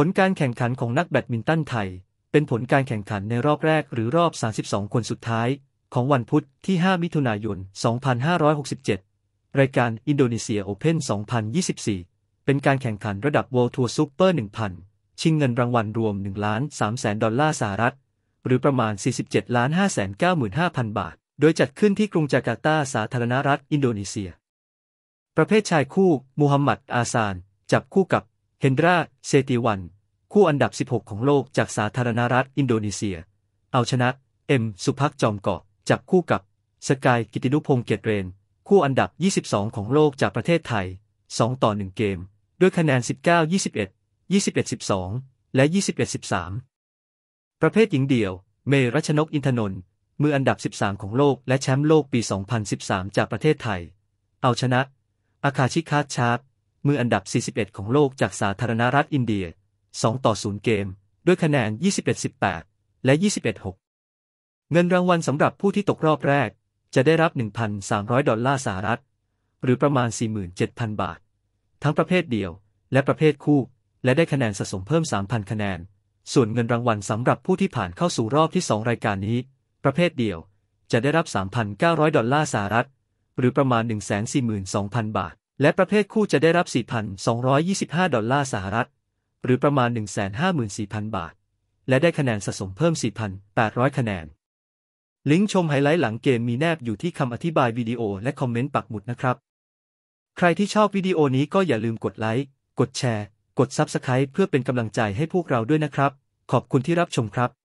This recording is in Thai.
ผลการแข่งขันของนักแบดมินตันไทย เป็นผลการแข่งขันในรอบแรกหรือรอบ 32 คนสุดท้าย ของวันพุธที่ 5 มิถุนายน 2567 รายการอินโดนีเซียโอเพ่น2024 เป็นการแข่งขันระดับ World Tour Super 1000 ชิงเงินรางวัลรวม1ล้าน3แสนดอลลาร์สหรัฐ หรือประมาณ 47ล้าน5แสน95,000 บาท โดยจัดขึ้นที่กรุงจาการ์ตาสาธารณรัฐ อินโดนีเซีย ประเภทชายคู่มูฮัมหมัดอาซาน จับคู่กับเฮนดราเซติวัน คู่อันดับ 16 ของโลกจากสาธารณรัฐ อินโดนีเซีย เอาชนะ เอ็ม สุพักจอมเกาะจับคู่กับ สกาย กิตินุพง์เกตเรน คู่อันดับ 22 ของโลกจากประเทศไทย 2 ต่อ 1 เกม ด้วยคะแนน 19 21 21 12 และ 21 13 ประเภทหญิงเดี่ยว เมรัชนกอินทนนท์ มืออันดับ 13 ของโลกและแชมป์โลกปี 2013 จากประเทศไทย เอาชนะอาคาชิคาชาร์มืออันดับ 41 ของโลกจากสาธารณรัฐอินเดีย2ต่อ0เกม ด้วยคะแนน 21-18 และ 21-6 เงินรางวัลสำหรับผู้ที่ตกรอบแรก จะได้รับ 1,300 ดอลลาร์สหรัฐ หรือประมาณ 47,000 บาท ทั้งประเภทเดียว และประเภทคู่ และได้คะแนนสะสมเพิ่ม 3,000 คะแนน ส่วนเงินรางวัลสำหรับผู้ที่ผ่านเข้าสู่รอบที่ 2 รายการนี้ ประเภทเดียว จะได้รับ 3,900 ดอลลาร์สหรัฐ หรือประมาณ 142,000 บาทและประเภทคู่จะได้รับ 4,225 ดอลลาร์สหรัฐ หรือประมาณ154,000 บาท และได้คะแนนสะสมเพิ่ม 4,800 คะแนน ลิงก์ชมไฮไลท์หลังเกมมีแนบอยู่ที่คำอธิบายวิดีโอและคอมเมนต์ปักหมุดนะครับ ใครที่ชอบวิดีโอนี้ก็อย่าลืมกดไลค์ กดแชร์ กด Subscribe เพื่อเป็นกำลังใจให้พวกเราด้วยนะครับ ขอบคุณที่รับชมครับ